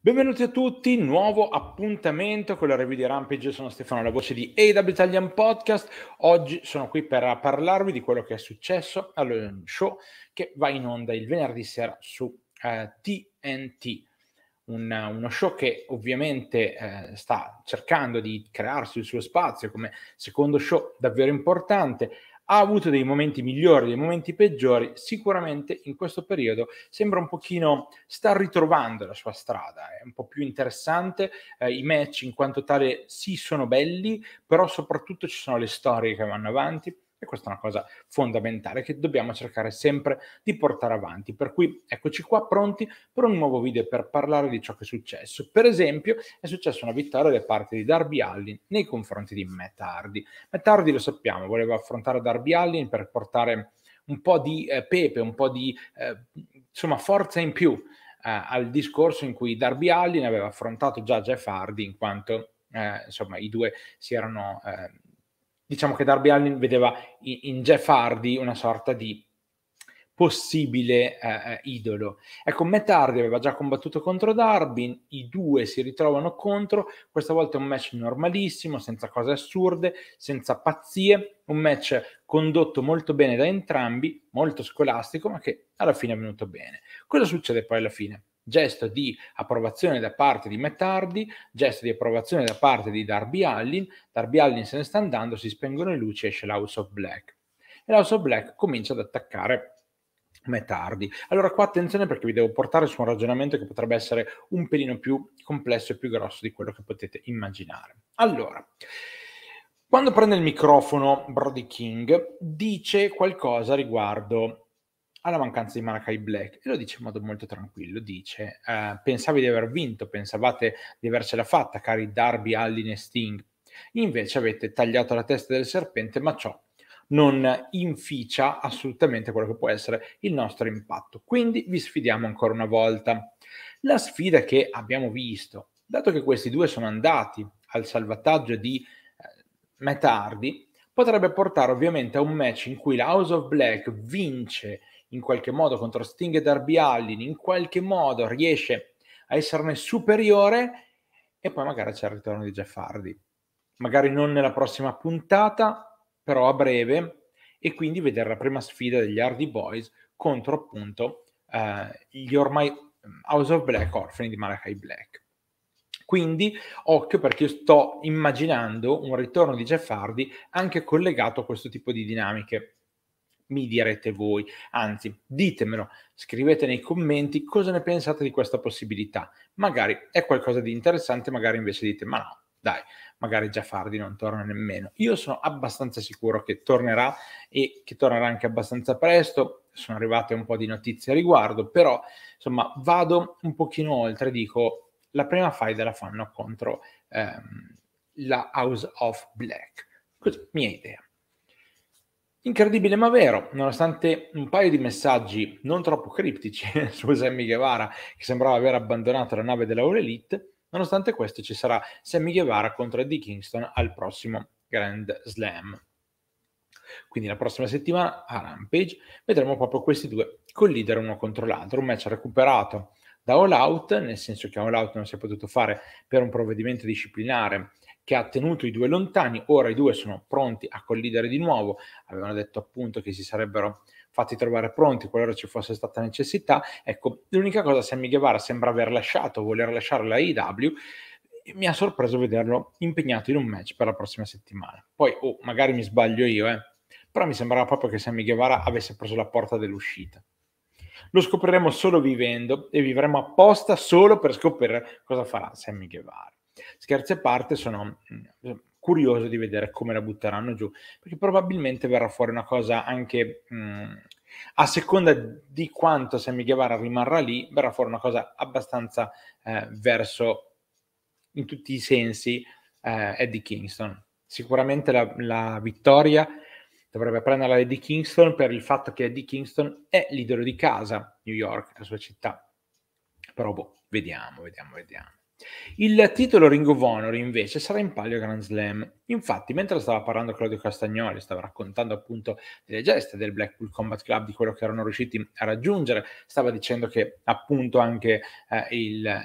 Benvenuti a tutti, nuovo appuntamento con la review di Rampage, sono Stefano, la voce di AW Italian Podcast. Oggi sono qui per parlarvi di quello che è successo all'Oyon Show che va in onda il venerdì sera su uh, eh, TNT. Un, uno show che ovviamente eh, sta cercando di crearsi il suo spazio come secondo show davvero importante ha avuto dei momenti migliori, dei momenti peggiori, sicuramente in questo periodo sembra un pochino sta ritrovando la sua strada, è un po' più interessante, eh, i match in quanto tale sì sono belli, però soprattutto ci sono le storie che vanno avanti, e questa è una cosa fondamentale che dobbiamo cercare sempre di portare avanti. Per cui eccoci qua pronti per un nuovo video per parlare di ciò che è successo. Per esempio, è successa una vittoria da parte di Darby Allin nei confronti di Matt Hardy. Matt Hardy lo sappiamo, voleva affrontare Darby Allin per portare un po' di eh, pepe, un po' di eh, insomma, forza in più eh, al discorso in cui Darby Allin aveva affrontato già Jeff Hardy in quanto eh, insomma i due si erano eh, diciamo che Darby Allin vedeva in, Jeff Hardy una sorta di possibile eh, eh, idolo. Ecco, Matt Hardy aveva già combattuto contro Darby, i due si ritrovano contro, questa volta è un match normalissimo, senza cose assurde, senza pazzie, un match condotto molto bene da entrambi, molto scolastico, ma che alla fine è venuto bene. Cosa succede poi alla fine? gesto di approvazione da parte di Metardi, gesto di approvazione da parte di Darby Allin, Darby Allin se ne sta andando, si spengono le luci, esce l'House of Black. E l'House of Black comincia ad attaccare Metardi. Allora qua attenzione perché vi devo portare su un ragionamento che potrebbe essere un pelino più complesso e più grosso di quello che potete immaginare. Allora, quando prende il microfono Brody King dice qualcosa riguardo alla mancanza di Malachi Black e lo dice in modo molto tranquillo, dice eh, pensavi di aver vinto, pensavate di avercela fatta cari Darby, Allin e Sting, invece avete tagliato la testa del serpente ma ciò non inficia assolutamente quello che può essere il nostro impatto. Quindi vi sfidiamo ancora una volta. La sfida che abbiamo visto, dato che questi due sono andati al salvataggio di eh, Metardi, potrebbe portare ovviamente a un match in cui la House of Black vince in qualche modo contro Sting e Darby Allin, in qualche modo riesce a esserne superiore e poi magari c'è il ritorno di Jeff Hardy. Magari non nella prossima puntata, però a breve, e quindi vedere la prima sfida degli Hardy Boys contro appunto eh, gli ormai mm, House of Black orfani di Malachi Black. Quindi occhio perché io sto immaginando un ritorno di Jeff Hardy anche collegato a questo tipo di dinamiche mi direte voi. Anzi, ditemelo, scrivete nei commenti cosa ne pensate di questa possibilità. Magari è qualcosa di interessante, magari invece dite ma no, dai, magari già Fardi non torna nemmeno. Io sono abbastanza sicuro che tornerà e che tornerà anche abbastanza presto. Sono arrivate un po' di notizie a riguardo, però insomma vado un pochino oltre, dico la prima faida la fanno contro ehm, la House of Black. Così, mia idea. Incredibile ma vero, nonostante un paio di messaggi non troppo criptici su Sammy Guevara, che sembrava aver abbandonato la nave della All Elite, nonostante questo ci sarà Sammy Guevara contro Eddie Kingston al prossimo Grand Slam. Quindi la prossima settimana a Rampage vedremo proprio questi due collidere uno contro l'altro, un match recuperato da All Out, nel senso che All Out non si è potuto fare per un provvedimento disciplinare che ha tenuto i due lontani, ora i due sono pronti a collidere di nuovo, avevano detto appunto che si sarebbero fatti trovare pronti qualora ci fosse stata necessità, ecco, l'unica cosa Sammy Guevara sembra aver lasciato, voler lasciare la IW, mi ha sorpreso vederlo impegnato in un match per la prossima settimana. Poi, oh, magari mi sbaglio io, eh, però mi sembrava proprio che Sammy Guevara avesse preso la porta dell'uscita. Lo scopriremo solo vivendo e vivremo apposta solo per scoprire cosa farà Sammy Guevara. Scherzi a parte, sono mm, curioso di vedere come la butteranno giù, perché probabilmente verrà fuori una cosa anche mh, mm, a seconda di quanto Sammy Guevara rimarrà lì, verrà fuori una cosa abbastanza eh, verso in tutti i sensi eh, Eddie Kingston. Sicuramente la, la vittoria dovrebbe prenderla Eddie Kingston per il fatto che Eddie Kingston è l'idolo di casa, New York, la sua città. Però boh, vediamo, vediamo, vediamo. Il titolo Ring of Honor invece sarà in palio Grand Slam. Infatti, mentre stava parlando Claudio Castagnoli, stava raccontando appunto delle geste del Blackpool Combat Club, di quello che erano riusciti a raggiungere, stava dicendo che appunto anche eh, il... Eh,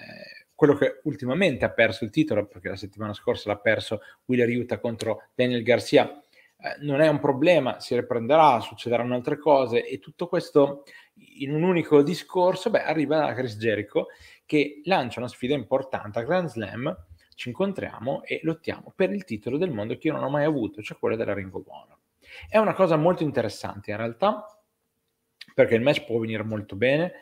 quello che ultimamente ha perso il titolo, perché la settimana scorsa l'ha perso Willer Utah contro Daniel Garcia, eh, non è un problema, si riprenderà, succederanno altre cose e tutto questo in un unico discorso, beh, arriva Chris Jericho che lancia una sfida importante a Grand Slam, ci incontriamo e lottiamo per il titolo del mondo che io non ho mai avuto, cioè quello della Ring of Honor. È una cosa molto interessante in realtà, perché il match può venire molto bene,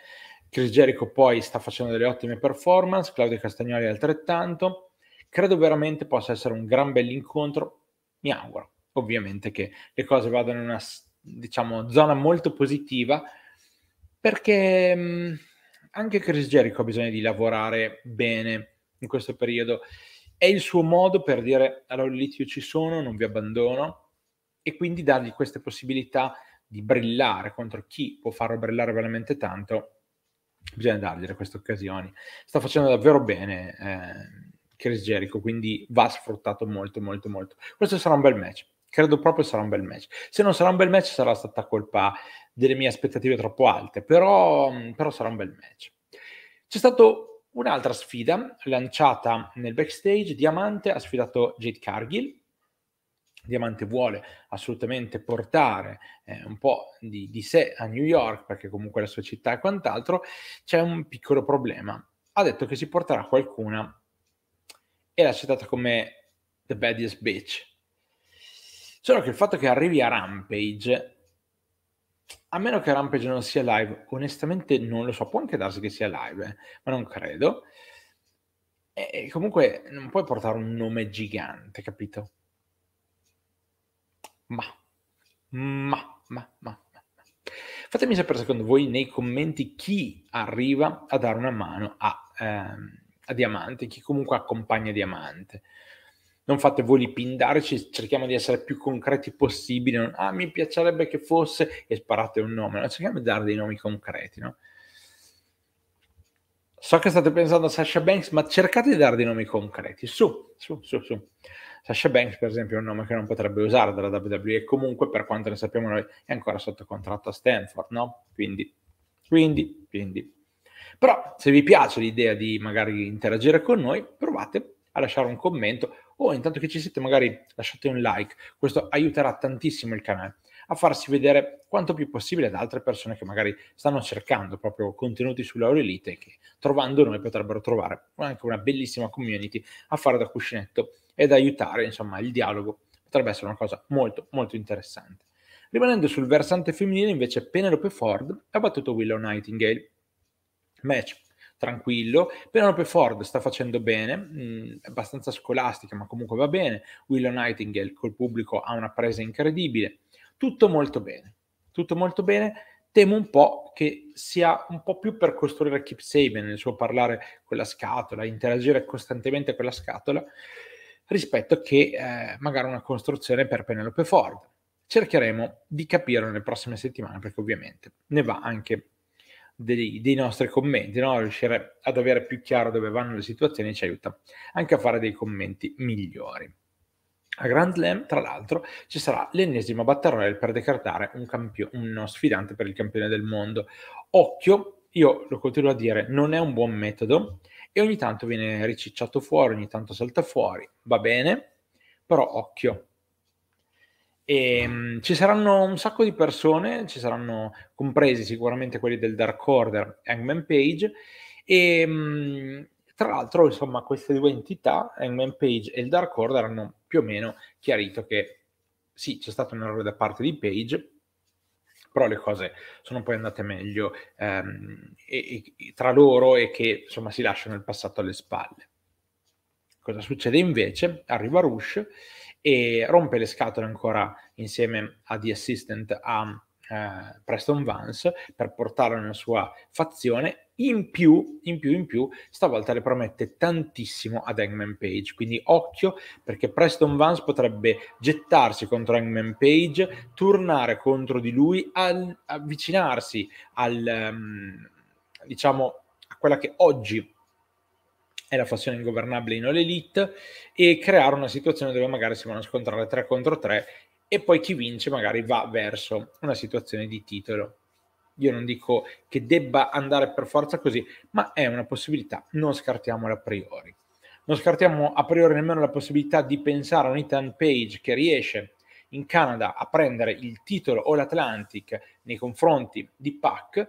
Chris Jericho poi sta facendo delle ottime performance, Claudio Castagnoli altrettanto, credo veramente possa essere un gran bell'incontro, mi auguro ovviamente che le cose vadano in una diciamo, zona molto positiva, perché mm, anche Chris Jericho ha bisogno di lavorare bene in questo periodo. È il suo modo per dire allora lì io ci sono, non vi abbandono e quindi dargli queste possibilità di brillare contro chi può farlo brillare veramente tanto. Bisogna dargli queste occasioni. Sta facendo davvero bene eh, Chris Jericho, quindi va sfruttato molto, molto, molto. Questo sarà un bel match credo proprio sarà un bel match. Se non sarà un bel match sarà stata colpa delle mie aspettative troppo alte, però, mm, però sarà un bel match. C'è stata un'altra sfida lanciata nel backstage, Diamante ha sfidato Jade Cargill, Diamante vuole assolutamente portare eh, un po' di, di sé a New York, perché comunque la sua città e quant'altro, c'è un piccolo problema. Ha detto che si porterà qualcuna e l'ha citata come the baddest bitch Solo che il fatto che arrivi a Rampage, a meno che Rampage non sia live, onestamente non lo so, può anche darsi che sia live, eh, ma non credo. E comunque non puoi portare un nome gigante, capito? Ma, ma, ma, ma. Fatemi sapere secondo voi nei commenti chi arriva a dare una mano a, ehm, a Diamante, chi comunque accompagna Diamante non fate voi lipindarci, cerchiamo di essere più concreti possibile, non, ah mi piacerebbe che fosse e sparate un nome, no? cerchiamo di dare dei nomi concreti, no? So che state pensando a Sasha Banks, ma cercate di dare dei nomi concreti. Su, su, su, su. Sasha Banks, per esempio, è un nome che non potrebbe usare dalla WWE e comunque, per quanto ne sappiamo noi, è ancora sotto contratto a Stanford, no? Quindi, quindi, quindi. Però, se vi piace l'idea di magari interagire con noi, provate a lasciare un commento o oh, intanto che ci siete magari lasciate un like, questo aiuterà tantissimo il canale a farsi vedere quanto più possibile da altre persone che magari stanno cercando proprio contenuti sull'Aurelite e che trovando noi potrebbero trovare anche una bellissima community a fare da cuscinetto ed aiutare insomma il dialogo potrebbe essere una cosa molto molto interessante. Rimanendo sul versante femminile invece Penelope Ford ha battuto Willow Nightingale. Match tranquillo. Penelope Ford sta facendo bene, mh, mm, abbastanza scolastica, ma comunque va bene. Willow Nightingale col pubblico ha una presa incredibile. Tutto molto bene, tutto molto bene. Temo un po' che sia un po' più per costruire Keep Saban nel suo parlare con la scatola, interagire costantemente con la scatola, rispetto che eh, magari una costruzione per Penelope Ford. Cercheremo di capirlo nelle prossime settimane, perché ovviamente ne va anche dei, dei nostri commenti, no? riuscire ad avere più chiaro dove vanno le situazioni ci aiuta anche a fare dei commenti migliori. A Grand Slam, tra l'altro, ci sarà l'ennesima battle royale per decretare un campio- uno sfidante per il campione del mondo. Occhio, io lo continuo a dire, non è un buon metodo e ogni tanto viene ricicciato fuori, ogni tanto salta fuori, va bene, però occhio, e, um, ci saranno un sacco di persone, ci saranno compresi sicuramente quelli del Dark Order e Hangman Page. E um, tra l'altro, insomma, queste due entità, Hangman Page e il Dark Order, hanno più o meno chiarito che sì, c'è stato un errore da parte di Page, però le cose sono poi andate meglio ehm, e, e, tra loro e che insomma si lasciano il passato alle spalle. Cosa succede invece? Arriva Rush e rompe le scatole ancora insieme a The Assistant a eh, Preston Vance per portarlo nella sua fazione. In più, in più, in più, stavolta le promette tantissimo ad Hangman Page, quindi occhio perché Preston Vance potrebbe gettarsi contro Hangman Page, tornare contro di lui, al, avvicinarsi al, um, diciamo, a quella che oggi è la fazione ingovernabile in All e creare una situazione dove magari si vanno a scontrare 3 contro 3 e poi chi vince magari va verso una situazione di titolo. Io non dico che debba andare per forza così, ma è una possibilità, non scartiamola a priori. Non scartiamo a priori nemmeno la possibilità di pensare a un Ethan Page che riesce in Canada a prendere il titolo All Atlantic nei confronti di Pac eh,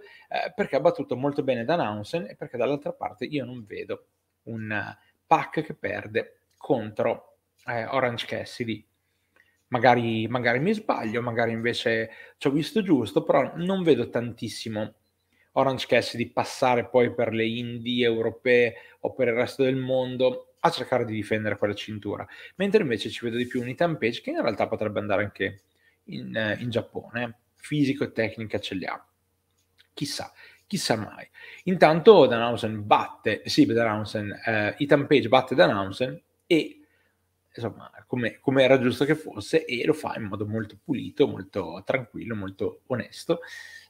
perché ha battuto molto bene Dan Housen e perché dall'altra parte io non vedo un eh, pack che perde contro eh, Orange Cassidy. Magari, magari mi sbaglio, magari invece ci ho visto giusto, però non vedo tantissimo Orange Cassidy passare poi per le indie europee o per il resto del mondo a cercare di difendere quella cintura. Mentre invece ci vedo di più un Page che in realtà potrebbe andare anche in, eh, in Giappone. Fisico e tecnica ce li ha. Chissà, chissà mai. Intanto Danhausen batte, sì, Danhausen, eh, Ethan Page batte Danhausen e insomma, come, come, era giusto che fosse, e lo fa in modo molto pulito, molto tranquillo, molto onesto.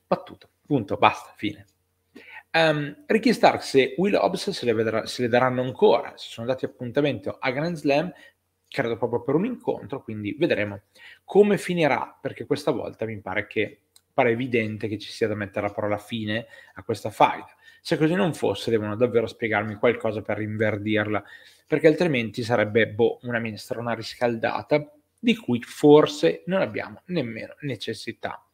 Battuto, punto, basta, fine. Um, Ricky Stark e Will Hobbs se le, vedrà, se le daranno ancora, si sono dati appuntamento a Grand Slam, credo proprio per un incontro, quindi vedremo come finirà, perché questa volta mi pare che pare evidente che ci sia da mettere la parola fine a questa faida. Se così non fosse, devono davvero spiegarmi qualcosa per rinverdirla, perché altrimenti sarebbe boh, una minestrona riscaldata di cui forse non abbiamo nemmeno necessità.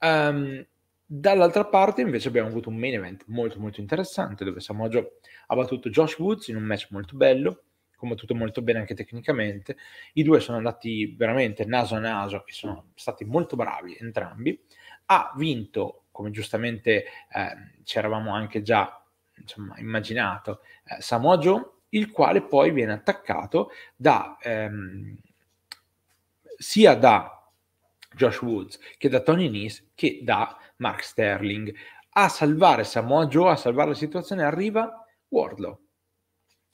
Um, dall'altra parte invece abbiamo avuto un main event molto molto interessante dove Samoa ha battuto Josh Woods in un match molto bello, combattuto molto bene anche tecnicamente. I due sono andati veramente naso a naso e sono stati molto bravi entrambi ha vinto, come giustamente eh, ci eravamo anche già insomma, immaginato, eh, Samoa Joe, il quale poi viene attaccato da, ehm, sia da Josh Woods che da Tony Nese che da Mark Sterling. A salvare Samoa Joe, a salvare la situazione arriva Wardlow.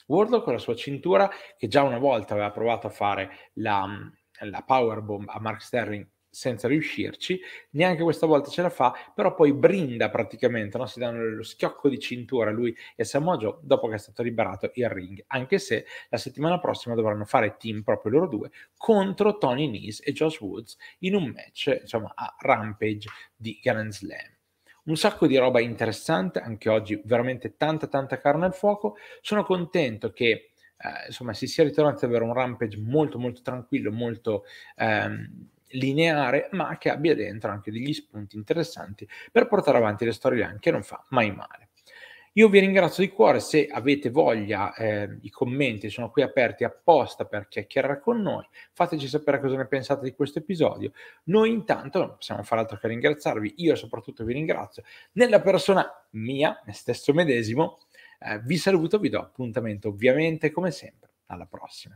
Wardlow con la sua cintura che già una volta aveva provato a fare la, la powerbomb a Mark Sterling senza riuscirci, neanche questa volta ce la fa, però poi brinda praticamente, no? si danno lo schiocco di cintura lui e Samoa Joe dopo che è stato liberato il ring, anche se la settimana prossima dovranno fare team proprio loro due contro Tony Nese e Josh Woods in un match insomma, a Rampage di Grand Slam. Un sacco di roba interessante, anche oggi veramente tanta tanta carne al fuoco, sono contento che eh, insomma, si sia ritornati ad avere un rampage molto molto tranquillo, molto ehm, lineare, ma che abbia dentro anche degli spunti interessanti per portare avanti le storyline che non fa mai male. Io vi ringrazio di cuore, se avete voglia, eh, i commenti sono qui aperti apposta per chiacchierare con noi, fateci sapere cosa ne pensate di questo episodio. Noi intanto non possiamo fare altro che ringraziarvi, io soprattutto vi ringrazio, nella persona mia, me stesso medesimo, eh, vi saluto, vi do appuntamento ovviamente come sempre, alla prossima.